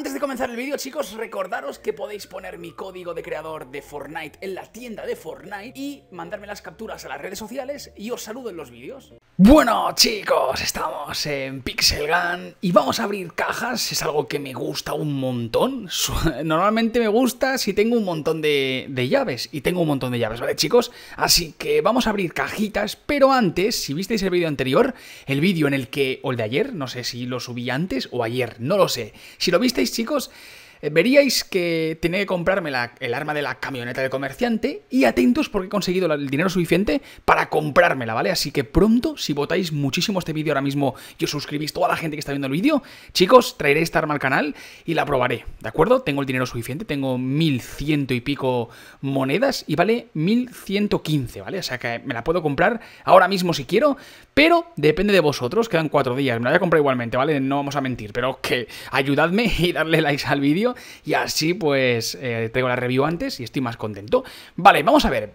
Antes de comenzar el vídeo, chicos, recordaros que podéis poner mi código de creador de Fortnite en la tienda de Fortnite y mandarme las capturas a las redes sociales y os saludo en los vídeos. Bueno, chicos, estamos en Pixel Gun y vamos a abrir cajas. Es algo que me gusta un montón. Normalmente me gusta si tengo un montón de, llaves y tengo un montón de llaves, ¿vale, chicos? Así que vamos a abrir cajitas, pero antes, si visteis el vídeo anterior, el vídeo en el que, o el de ayer, no sé si lo subí antes o ayer, no lo sé. Si lo visteis chicos? Eh, veríais que tenía que comprarme la, el arma de la camioneta de comerciante y atentos porque he conseguido el dinero suficiente para comprármela, ¿vale? Así que pronto, si votáis muchísimo este vídeo ahora mismo y os suscribís toda la gente que está viendo el vídeo, chicos, traeré esta arma al canal y la probaré, ¿de acuerdo? Tengo el dinero suficiente, tengo ciento y pico monedas y vale 1115, ¿vale? O sea que me la puedo comprar ahora mismo si quiero, pero depende de vosotros, quedan cuatro días, me la voy a comprar igualmente, ¿vale? No vamos a mentir, pero que ayudadme y darle like al vídeo y así pues eh, tengo la review antes y estoy más contento. Vale, vamos a ver.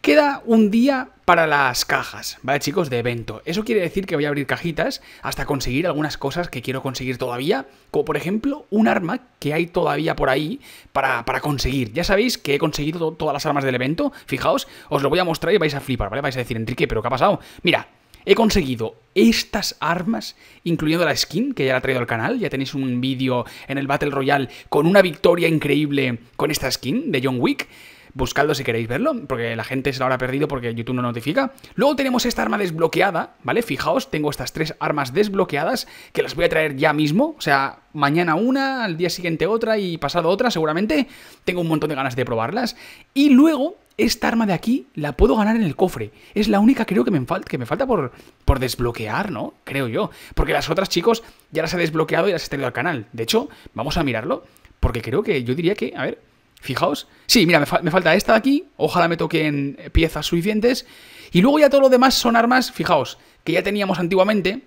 Queda un día para las cajas, ¿vale chicos? De evento. Eso quiere decir que voy a abrir cajitas hasta conseguir algunas cosas que quiero conseguir todavía, como por ejemplo un arma que hay todavía por ahí para, conseguir. Ya sabéis que he conseguido todas las armas del evento, fijaos, os lo voy a mostrar y vais a flipar, ¿vale? Vais a decir, Enrique, ¿pero qué ha pasado? Mira, He conseguido estas armas, incluyendo la skin, que ya la he traído al canal. Ya tenéis un vídeo en el Battle Royale con una victoria increíble con esta skin de John Wick. Buscadlo si queréis verlo, porque la gente se la habrá perdido porque YouTube no notifica. Luego tenemos esta arma desbloqueada, ¿vale? Fijaos, tengo estas tres armas desbloqueadas que las voy a traer ya mismo. O sea, mañana una, al día siguiente otra y pasado otra seguramente. Tengo un montón de ganas de probarlas. Y luego esta arma de aquí la puedo ganar en el cofre. Es la única, creo, que me, que me falta por, por desbloquear, ¿no? Creo yo. Porque las otras, chicos, ya las he desbloqueado y las he traído al canal. De hecho, vamos a mirarlo. Porque creo que yo diría que, a ver, fijaos. Sí, mira, me, me falta esta de aquí. Ojalá me toquen piezas suficientes. Y luego ya todo lo demás son armas, fijaos, que ya teníamos antiguamente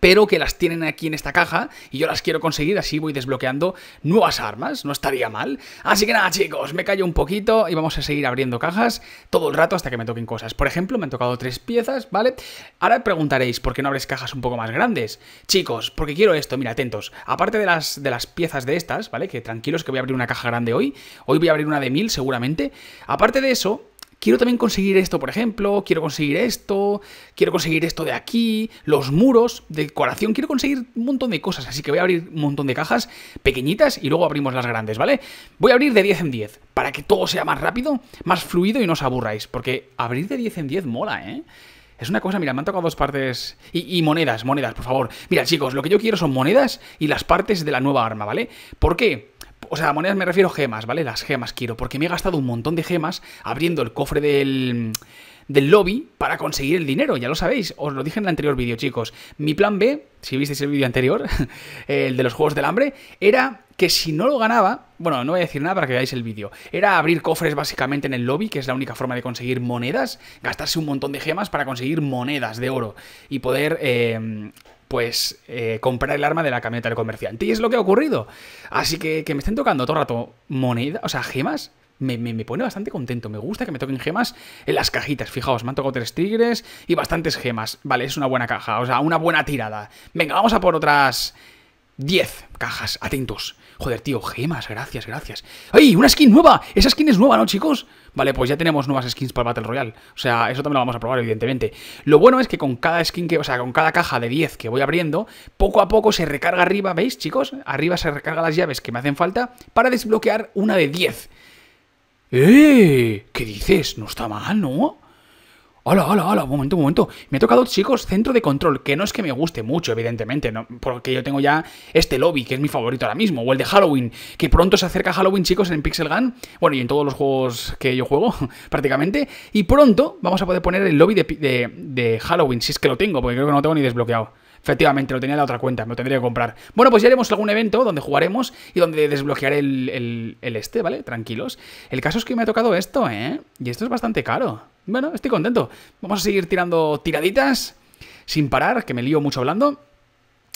pero que las tienen aquí en esta caja y yo las quiero conseguir, así voy desbloqueando nuevas armas, no estaría mal. Así que nada chicos, me callo un poquito y vamos a seguir abriendo cajas todo el rato hasta que me toquen cosas. Por ejemplo, me han tocado tres piezas, ¿vale? Ahora preguntaréis, ¿por qué no abres cajas un poco más grandes? Chicos, porque quiero esto, mira, atentos. Aparte de las, de las piezas de estas, ¿vale? Que tranquilos que voy a abrir una caja grande hoy, hoy voy a abrir una de mil seguramente. Aparte de eso, quiero también conseguir esto, por ejemplo, quiero conseguir esto, quiero conseguir esto de aquí, los muros, decoración, quiero conseguir un montón de cosas, así que voy a abrir un montón de cajas pequeñitas y luego abrimos las grandes, ¿vale? Voy a abrir de 10 en 10, para que todo sea más rápido, más fluido y no os aburráis, porque abrir de 10 en 10 mola, ¿eh? Es una cosa, mira, me han tocado dos partes. Y, y, monedas, monedas, por favor. Mira, chicos, lo que yo quiero son monedas y las partes de la nueva arma, ¿vale? ¿Por qué? O sea, monedas me refiero a gemas, ¿vale? Las gemas quiero, porque me he gastado un montón de gemas abriendo el cofre del del lobby para conseguir el dinero, ya lo sabéis, os lo dije en el anterior vídeo, chicos. Mi plan B, si visteis el vídeo anterior, el de los juegos del hambre, era que si no lo ganaba, bueno, no voy a decir nada para que veáis el vídeo, era abrir cofres básicamente en el lobby, que es la única forma de conseguir monedas, gastarse un montón de gemas para conseguir monedas de oro y poder eh, pues eh, comprar el arma de la camioneta de comerciante. Y es lo que ha ocurrido. Así que que me estén tocando todo el rato moneda, o sea, gemas, me, me, pone bastante contento. Me gusta que me toquen gemas en las cajitas. Fijaos, me han tocado tres tigres y bastantes gemas. Vale, es una buena caja, o sea, una buena tirada. Venga, vamos a por otras 10 cajas, atentos. Joder, tío, gemas, gracias, gracias. ¡Ay, una skin nueva! Esa skin es nueva, ¿no, chicos? Vale, pues ya tenemos nuevas skins para Battle Royale. O sea, eso también lo vamos a probar, evidentemente. Lo bueno es que con cada skin que, o sea, con cada caja de 10 que voy abriendo, poco a poco se recarga arriba, ¿veis, chicos? Arriba se recarga las llaves que me hacen falta para desbloquear una de 10. ¡Eh! ¿Qué dices? No está mal, ¿no? hola, hola, hola, un momento, un momento. Me ha tocado, chicos, centro de control, que no es que me guste mucho, evidentemente, porque yo tengo ya este lobby, que es mi favorito ahora mismo, o el de Halloween, que pronto se acerca Halloween, chicos, en Pixel Gun, bueno, y en todos los juegos que yo juego, prácticamente, y pronto vamos a poder poner el lobby de, Halloween, si es que lo tengo, porque creo que no lo tengo ni desbloqueado. Efectivamente, lo tenía en la otra cuenta, me lo tendría que comprar. Bueno, pues ya haremos algún evento donde jugaremos y donde desbloquearé el este, ¿vale? Tranquilos. El caso es que me ha tocado esto, ¿eh? Y esto es bastante caro bueno, estoy contento. Vamos a seguir tirando tiraditas sin parar, que me lío mucho hablando.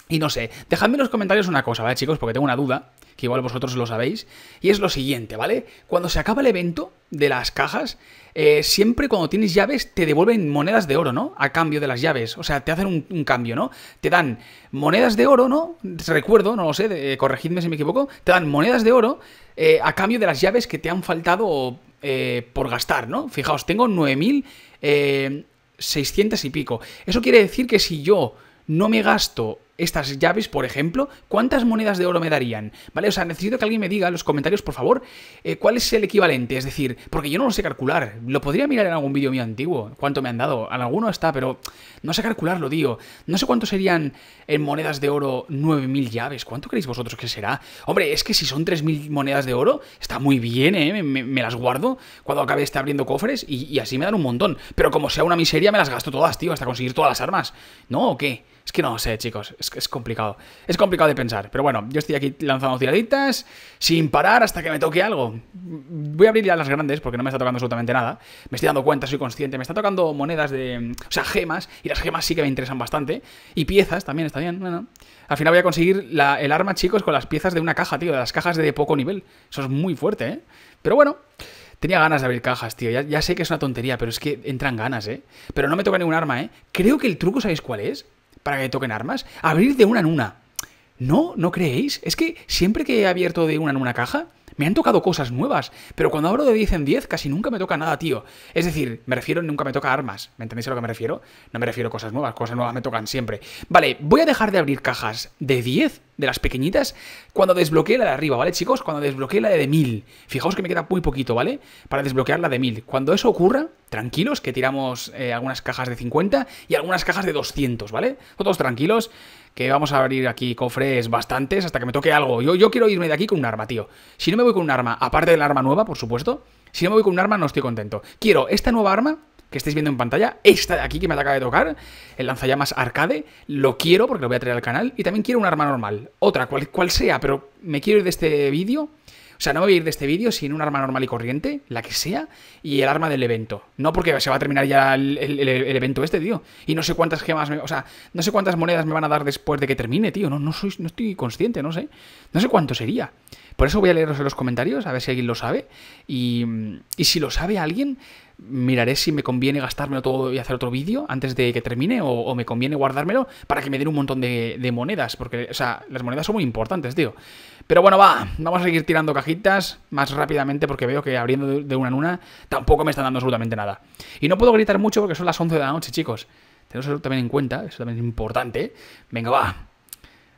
Y no sé, dejadme en los comentarios una cosa, ¿vale, chicos? Porque tengo una duda, que igual vosotros lo sabéis, y es lo siguiente, ¿vale? Cuando se acaba el evento de las cajas, eh, siempre cuando tienes llaves te devuelven monedas de oro, ¿no? A cambio de las llaves, o sea, te hacen un, cambio, ¿no? Te dan monedas de oro, ¿no? Recuerdo, no lo sé, eh, corregidme si me equivoco, te dan monedas de oro eh, a cambio de las llaves que te han faltado eh, por gastar, ¿no? Fijaos, tengo 9.600 eh, y pico. Eso quiere decir que si yo no me gasto estas llaves, por ejemplo, ¿cuántas monedas de oro me darían? ¿Vale? O sea, necesito que alguien me diga en los comentarios, por favor, eh, cuál es el equivalente. Es decir, porque yo no lo sé calcular. Lo podría mirar en algún vídeo mío antiguo, cuánto me han dado. En alguno está, pero no sé calcularlo, tío. No sé cuánto serían en monedas de oro 9.000 llaves. ¿Cuánto creéis vosotros que será? Hombre, es que si son 3.000 monedas de oro, está muy bien, ¿eh? Me, las guardo cuando acabe este abriendo cofres y, y así me dan un montón. Pero como sea una miseria, me las gasto todas, tío, hasta conseguir todas las armas. ¿No o qué? Es que no sé, chicos, es, complicado. Es complicado de pensar, pero bueno, yo estoy aquí lanzando tiraditas sin parar hasta que me toque algo. Voy a abrir ya las grandes porque no me está tocando absolutamente nada. Me estoy dando cuenta, soy consciente. Me está tocando monedas de... O sea, gemas, y las gemas sí que me interesan bastante. Y piezas también, está bien. al final voy a conseguir el arma, chicos, con las piezas de una caja, tío, de las cajas de poco nivel. Eso es muy fuerte, ¿eh? Pero bueno... Tenía ganas de abrir cajas, tío. Ya, ya sé que es una tontería, pero es que entran ganas, ¿eh? Pero no me toca ningún arma, ¿eh? Creo que el truco, ¿sabéis cuál es? para que toquen armas? Abrir de una en una. No, ¿no creéis? Es que siempre que he abierto de una en una caja, me han tocado cosas nuevas, pero cuando abro de 10 en 10 casi nunca me toca nada, tío. Es decir, me refiero, nunca me toca armas. ¿Me entendéis a lo que me refiero? No me refiero a cosas nuevas, cosas nuevas me tocan siempre. Vale, voy a dejar de abrir cajas de 10 de las pequeñitas, cuando desbloquee la de arriba, ¿vale, chicos? Cuando desbloquee la de 1000. Fijaos que me queda muy poquito, ¿vale? Para desbloquear la de 1000. Cuando eso ocurra, tranquilos, que tiramos eh, algunas cajas de 50 y algunas cajas de 200, ¿vale? Todos tranquilos, que vamos a abrir aquí cofres bastantes hasta que me toque algo. Yo, yo quiero irme de aquí con un arma, tío. Si no me voy con un arma, aparte del arma nueva, por supuesto, si no me voy con un arma no estoy contento. Quiero esta nueva arma que estáis viendo en pantalla, esta de aquí que me acaba de tocar, el lanzallamas arcade, lo quiero porque lo voy a traer al canal, y también quiero un arma normal, otra, cual, sea, pero me quiero ir de este vídeo, o sea, no me voy a ir de este vídeo sin un arma normal y corriente, la que sea, y el arma del evento. No porque se va a terminar ya el, evento este, tío. Y no sé cuántas gemas, o sea, no sé cuántas monedas me van a dar después de que termine, tío. No, no, soy, no estoy consciente, no sé. No sé cuánto sería. Por eso voy a leeros en los comentarios, a ver si alguien lo sabe. Y, y si lo sabe alguien, miraré si me conviene gastármelo todo y hacer otro vídeo antes de que termine o, me conviene guardármelo para que me den un montón de, monedas, porque, o sea, las monedas son muy importantes, tío. Pero bueno, va, vamos a seguir tirando cajitas más rápidamente porque veo que abriendo de, una en una tampoco me están dando absolutamente nada. Y no puedo gritar mucho porque son las 11 de la noche, chicos. Tenemos eso también en cuenta, eso también es importante. Venga, va.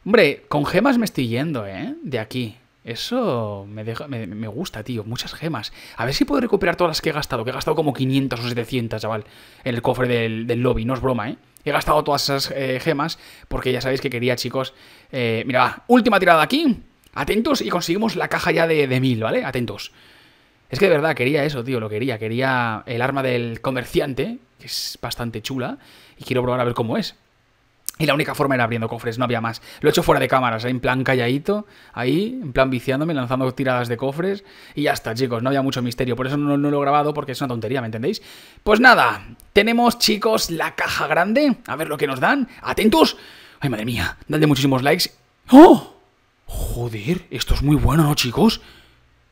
Hombre, con gemas me estoy yendo, ¿eh? De aquí. Eso me, me, gusta, tío. Muchas gemas. A ver si puedo recuperar todas las que he gastado. Que he gastado como 500 o 700, chaval. En el cofre del, lobby. No es broma, ¿eh? He gastado todas esas eh, gemas. Porque ya sabéis que quería, chicos. Eh, mira, va. Última tirada aquí. Atentos y conseguimos la caja ya de, de 1000, ¿vale? Atentos. Es que de verdad quería eso, tío. Lo quería. Quería el arma del comerciante. Que es bastante chula. Y quiero probar a ver cómo es. Y la única forma era abriendo cofres, no había más. Lo he hecho fuera de cámaras, ¿eh? en plan calladito, ahí, en plan viciándome, lanzando tiradas de cofres. Y ya está, chicos, no había mucho misterio. Por eso no, lo he grabado, porque es una tontería, ¿me entendéis? Pues nada, tenemos, chicos, la caja grande. A ver lo que nos dan. ¡Atentos! ¡Ay, madre mía! Dadle muchísimos likes. ¡Oh! Joder, esto es muy bueno, ¿no, chicos?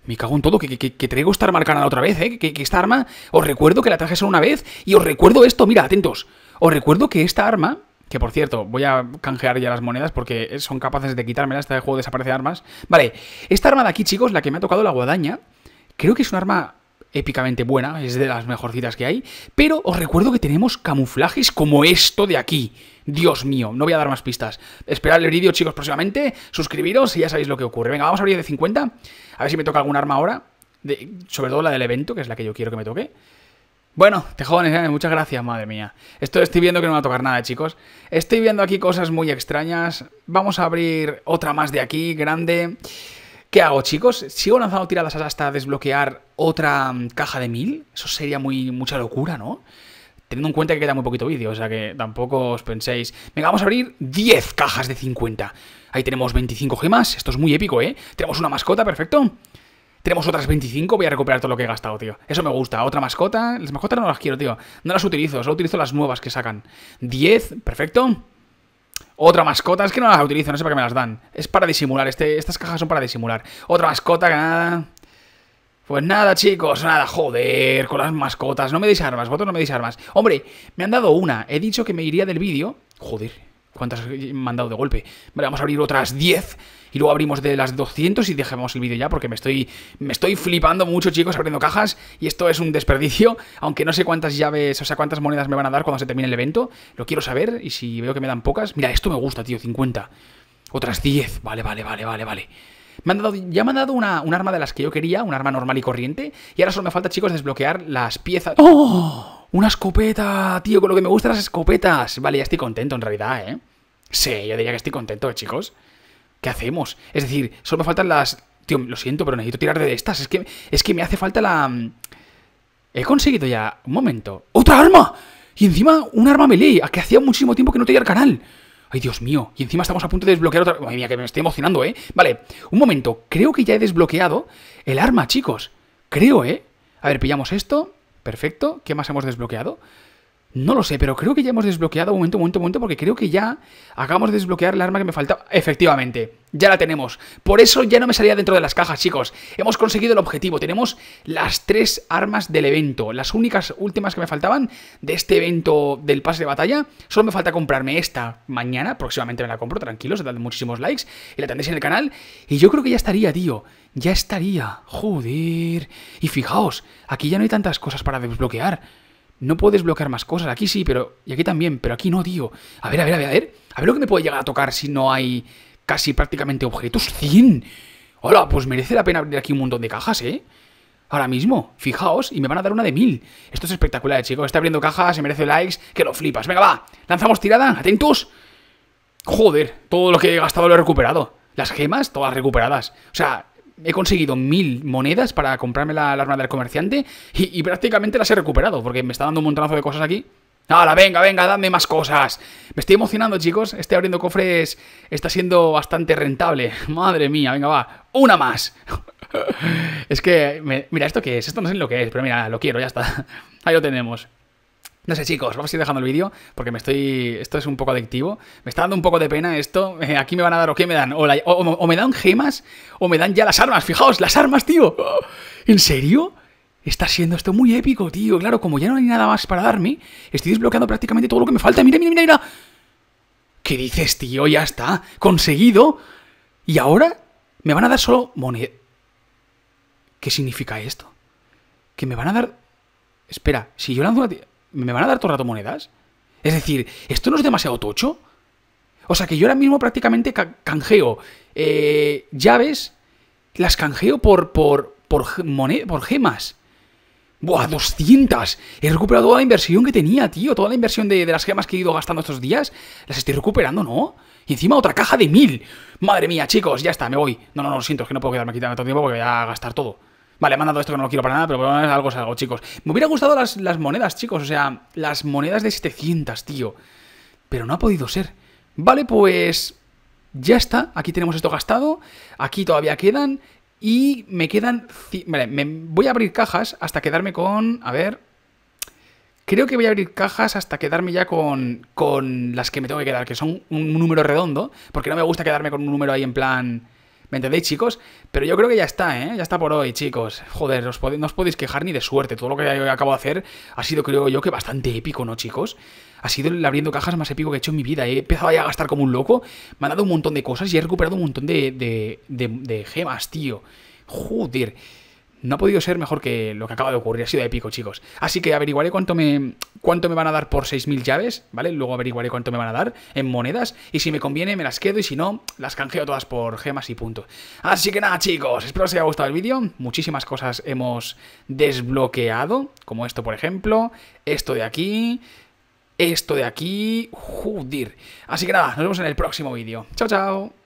Me cago en todo, que, que, que traigo esta arma al canal otra vez, ¿eh? Que, que, esta arma, os recuerdo que la traje solo una vez. Y os recuerdo esto, mira, atentos. Os recuerdo que esta arma que por cierto, voy a canjear ya las monedas porque son capaces de quitarme, esta Este juego desaparece armas. Vale, esta arma de aquí, chicos, la que me ha tocado la guadaña, creo que es un arma épicamente buena, es de las mejorcitas que hay, pero os recuerdo que tenemos camuflajes como esto de aquí. Dios mío, no voy a dar más pistas. Esperad el vídeo, chicos, próximamente, suscribiros y ya sabéis lo que ocurre. Venga, vamos a abrir de 50, a ver si me toca algún arma ahora, sobre todo la del evento, que es la que yo quiero que me toque. Bueno, tejones, eh, muchas gracias, madre mía. Esto estoy viendo que no me va a tocar nada, chicos. Estoy viendo aquí cosas muy extrañas. Vamos a abrir otra más de aquí, grande. ¿Qué hago, chicos? ¿Sigo lanzando tiradas hasta desbloquear otra mm, caja de mil? Eso sería muy mucha locura, ¿no? Teniendo en cuenta que queda muy poquito vídeo, o sea que tampoco os penséis... Venga, vamos a abrir 10 cajas de 50. Ahí tenemos 25 gemas, esto es muy épico, ¿eh? Tenemos una mascota, perfecto. Tenemos otras 25, voy a recuperar todo lo que he gastado, tío. Eso me gusta. Otra mascota. Las mascotas no las quiero, tío. No las utilizo, solo utilizo las nuevas que sacan. 10, perfecto. Otra mascota, es que no las utilizo, no sé para qué me las dan. Es para disimular, este, estas cajas son para disimular. Otra mascota nada... Pues nada, chicos, nada, joder, con las mascotas. No me deis armas, vosotros no me deis armas. Hombre, me han dado una. He dicho que me iría del vídeo. Joder, ¿Cuántas he mandado de golpe? Vale, vamos a abrir otras 10 y luego abrimos de las 200 y dejamos el vídeo ya porque me estoy, me estoy flipando mucho, chicos, abriendo cajas y esto es un desperdicio, aunque no sé cuántas llaves, o sea, cuántas monedas me van a dar cuando se termine el evento. Lo quiero saber y si veo que me dan pocas... Mira, esto me gusta, tío, 50. Otras 10. Vale, vale, vale, vale, vale. Me han dado, ya me han dado una, un arma de las que yo quería, un arma normal y corriente. Y ahora solo me falta, chicos, desbloquear las piezas. ¡Oh! ¡Una escopeta! Tío, con lo que me gustan las escopetas. Vale, ya estoy contento en realidad, ¿eh? Sí, yo diría que estoy contento, chicos. ¿Qué hacemos? Es decir, solo me faltan las... Tío, lo siento, pero necesito tirar de estas. Es que, es que me hace falta la... Mm, he conseguido ya... Un momento. ¡Otra arma! Y encima un arma melee, a que hacía muchísimo tiempo que no tenía el canal. Ay, Dios mío. Y encima estamos a punto de desbloquear otra... Ay, mía, que me estoy emocionando, ¿eh? Vale, un momento. Creo que ya he desbloqueado el arma, chicos. Creo, ¿eh? A ver, pillamos esto. Perfecto. ¿Qué más hemos desbloqueado? No lo sé, pero creo que ya hemos desbloqueado. Un momento, un momento, un momento, porque creo que ya acabamos de desbloquear la arma que me faltaba. Efectivamente, ya la tenemos. Por eso ya no me salía dentro de las cajas, chicos. Hemos conseguido el objetivo. Tenemos las tres armas del evento. Las únicas últimas que me faltaban de este evento del pase de batalla. Solo me falta comprarme esta mañana. Próximamente me la compro, tranquilos. Dad muchísimos likes y la tendréis en el canal. Y yo creo que ya estaría, tío. Ya estaría. Joder. Y fijaos, aquí ya no hay tantas cosas para desbloquear. No puedes bloquear más cosas. Aquí sí, pero. Y aquí también, pero aquí no, tío. A ver, a ver, a ver, a ver. A ver lo que me puede llegar a tocar si no hay casi prácticamente objetos. ¡100! Hola, pues merece la pena abrir aquí un montón de cajas, ¿eh? Ahora mismo, fijaos, y me van a dar una de mil. Esto es espectacular, chicos. Está abriendo cajas, se merece likes, que lo flipas. Venga, va. Lanzamos tirada, atentos. Joder, todo lo que he gastado lo he recuperado. Las gemas, todas recuperadas. O sea, he conseguido mil monedas para comprarme la, la del comerciante y, prácticamente las he recuperado porque me está dando un montonazo de cosas aquí. ¡Hala, venga, venga, dame más cosas! Me estoy emocionando, chicos. Este abriendo cofres está siendo bastante rentable. Madre mía, venga, va. ¡Una más! es que, mira, ¿esto qué es? Esto no sé lo que es, pero mira, lo quiero, ya está. Ahí lo tenemos. No sé, chicos, vamos a ir dejando el vídeo porque me estoy. Esto es un poco adictivo. Me está dando un poco de pena esto. Eh, aquí me van a dar o qué me dan. O, me dan gemas o me dan ya las armas. Fijaos, las armas, tío. ¿En serio? Está siendo esto muy épico, tío. Claro, como ya no hay nada más para darme, estoy desbloqueando prácticamente todo lo que me falta. Mira, mira, mira, ¿Qué dices, tío? Ya está. Conseguido. Y ahora me van a dar solo moneda. ¿Qué significa esto? Que me van a dar. Espera, si yo lanzo una. ¿Me van a dar todo el rato monedas? Es decir, ¿esto no es demasiado tocho? O sea que yo ahora mismo prácticamente canjeo eh, llaves, las canjeo por, por, por, por gemas. ¡Buah, 200! He recuperado toda la inversión que tenía, tío. Toda la inversión de, las gemas que he ido gastando estos días. Las estoy recuperando, ¿no? Y encima otra caja de mil. Madre mía, chicos, ya está, me voy. No, no, no, lo siento, es que no puedo quedarme aquí tanto tiempo porque voy a gastar todo. Vale, me han mandado esto que no lo quiero para nada, pero bueno, algo es algo, chicos. Me hubiera gustado las, las monedas, chicos. O sea, las monedas de 700, tío. Pero no ha podido ser. Vale, pues... Ya está, aquí tenemos esto gastado, aquí todavía quedan y me quedan... Vale, me voy a abrir cajas hasta quedarme con... A ver... Creo que voy a abrir cajas hasta quedarme ya con, con las que me tengo que quedar, que son un número redondo, porque no me gusta quedarme con un número ahí en plan... ¿Me entendéis, chicos? Pero yo creo que ya está, ¿eh? Ya está por hoy, chicos. Joder, no os podéis quejar ni de suerte. Todo lo que acabo de hacer ha sido, creo yo, que bastante épico, ¿no, chicos? Ha sido el abriendo cajas más épico que he hecho en mi vida. He empezado ya a gastar como un loco. Me han dado un montón de cosas y he recuperado un montón de gemas, tío. Joder no ha podido ser mejor que lo que acaba de ocurrir. Ha sido épico, chicos. Así que averiguaré cuánto me, cuánto me van a dar por 6.000 llaves, ¿vale? Luego averiguaré cuánto me van a dar en monedas. Y si me conviene, me las quedo. Y si no, las canjeo todas por gemas y punto. Así que nada, chicos. Espero que os haya gustado el vídeo. Muchísimas cosas hemos desbloqueado. Como esto, por ejemplo. Esto de aquí. Esto de aquí. Joder. Así que nada, nos vemos en el próximo vídeo. Chao, chao.